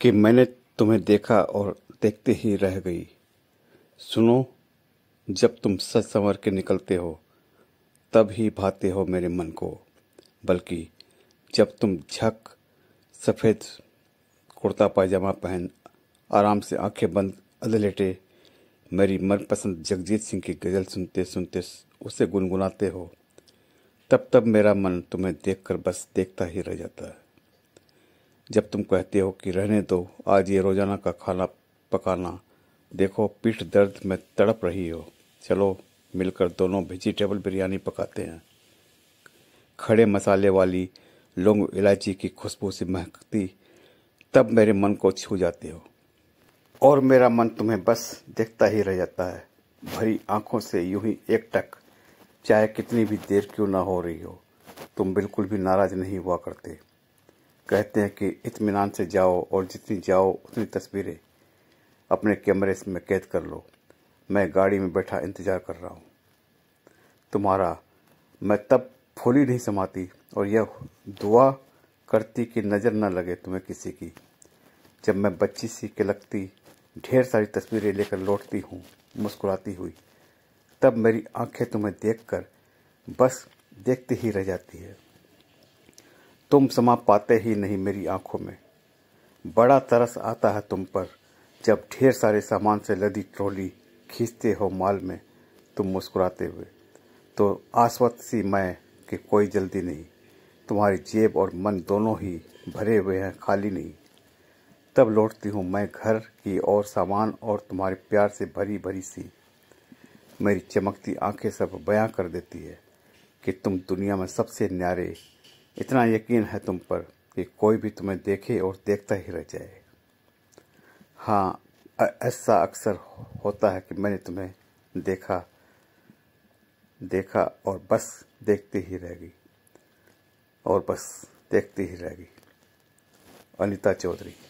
कि मैंने तुम्हें देखा और देखते ही रह गई सुनो जब तुम सच संवर के निकलते हो तब ही भाते हो मेरे मन को बल्कि जब तुम झक सफ़ेद कुर्ता पायजामा पहन आराम से आंखें बंद अधलेटे मेरी मनपसंद जगजीत सिंह की गज़ल सुनते सुनते उसे गुनगुनाते हो तब तब मेरा मन तुम्हें देखकर बस देखता ही रह जाता है जब तुम कहते हो कि रहने दो आज ये रोज़ाना का खाना पकाना देखो पीठ दर्द में तड़प रही हो चलो मिलकर दोनों वेजिटेबल बिरयानी पकाते हैं खड़े मसाले वाली लौंग इलायची की खुशबू से महकती तब मेरे मन को छू जाते हो और मेरा मन तुम्हें बस देखता ही रह जाता है भरी आंखों से यूं ही एक टक चाहे कितनी भी देर क्यों ना हो रही हो तुम बिल्कुल भी नाराज नहीं हुआ करते कहते हैं कि इतमान से जाओ और जितनी जाओ उतनी तस्वीरें अपने कैमरे में कैद कर लो मैं गाड़ी में बैठा इंतज़ार कर रहा हूँ तुम्हारा मैं तब फूली नहीं समाती और यह दुआ करती कि नज़र न लगे तुम्हें किसी की जब मैं बच्ची सी के लगती ढेर सारी तस्वीरें लेकर लौटती हूँ मुस्कुराती हुई तब मेरी आंखें तुम्हें देखकर बस देखती ही रह जाती है तुम समा पाते ही नहीं मेरी आंखों में बड़ा तरस आता है तुम पर जब ढेर सारे सामान से लदी ट्रॉली खींचते हो माल में तुम मुस्कुराते हुए तो आश्वत सी मैं कि कोई जल्दी नहीं तुम्हारी जेब और मन दोनों ही भरे हुए हैं खाली नहीं तब लौटती हूँ मैं घर की और सामान और तुम्हारे प्यार से भरी भरी सी मेरी चमकती आंखें सब बयां कर देती है कि तुम दुनिया में सबसे न्यारे इतना यकीन है तुम पर कि कोई भी तुम्हें देखे और देखता ही रह जाए हाँ ऐसा अक्सर होता है कि मैंने तुम्हें देखा देखा और बस देखती ही रह गई और बस देखती ही रह गई अनिता चौधरी